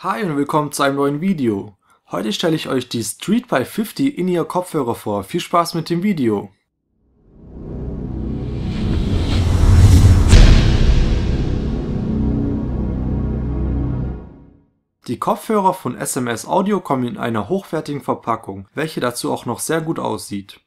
Hi und willkommen zu einem neuen Video. Heute stelle ich euch die Street by 50 In-Ear Kopfhörer vor. Viel Spaß mit dem Video. Die Kopfhörer von SMS Audio kommen in einer hochwertigen Verpackung, welche dazu auch noch sehr gut aussieht.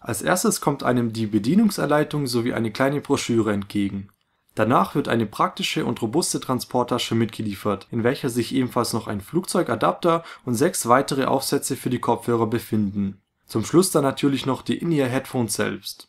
Als erstes kommt einem die Bedienungserleitung sowie eine kleine Broschüre entgegen. Danach wird eine praktische und robuste Transporttasche mitgeliefert, in welcher sich ebenfalls noch ein Flugzeugadapter und sechs weitere Aufsätze für die Kopfhörer befinden. Zum Schluss dann natürlich noch die In-Ear-Headphones selbst.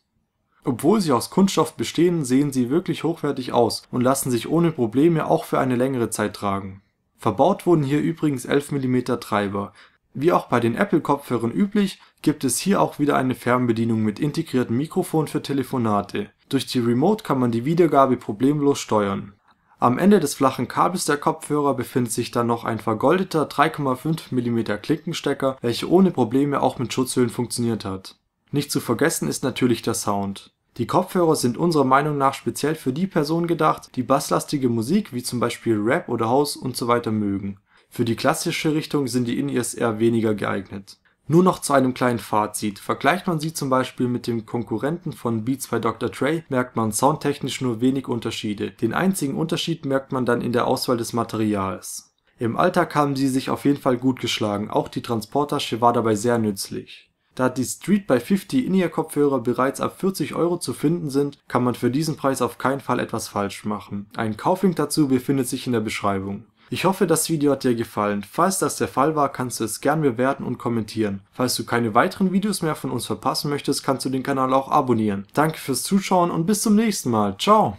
Obwohl sie aus Kunststoff bestehen, sehen sie wirklich hochwertig aus und lassen sich ohne Probleme auch für eine längere Zeit tragen. Verbaut wurden hier übrigens 11 mm Treiber. Wie auch bei den Apple-Kopfhörern üblich, gibt es hier auch wieder eine Fernbedienung mit integriertem Mikrofon für Telefonate durch die Remote kann man die Wiedergabe problemlos steuern. Am Ende des flachen Kabels der Kopfhörer befindet sich dann noch ein vergoldeter 3,5 mm Klinkenstecker, welcher ohne Probleme auch mit Schutzhüllen funktioniert hat. Nicht zu vergessen ist natürlich der Sound. Die Kopfhörer sind unserer Meinung nach speziell für die Personen gedacht, die basslastige Musik wie zum Beispiel Rap oder House usw. mögen. Für die klassische Richtung sind die In-Ears eher weniger geeignet nur noch zu einem kleinen Fazit: Vergleicht man sie zum Beispiel mit dem Konkurrenten von Beats by Dr. Dre, merkt man soundtechnisch nur wenig Unterschiede. Den einzigen Unterschied merkt man dann in der Auswahl des Materials. Im Alltag haben sie sich auf jeden Fall gut geschlagen, auch die Transporttasche war dabei sehr nützlich. Da die Street by 50 In-Ear-Kopfhörer bereits ab 40 Euro zu finden sind, kann man für diesen Preis auf keinen Fall etwas falsch machen. Ein Kauflink dazu befindet sich in der Beschreibung ich hoffe, das Video hat dir gefallen. Falls das der Fall war, kannst du es gern bewerten und kommentieren. Falls du keine weiteren Videos mehr von uns verpassen möchtest, kannst du den Kanal auch abonnieren. Danke fürs Zuschauen und bis zum nächsten Mal. Ciao!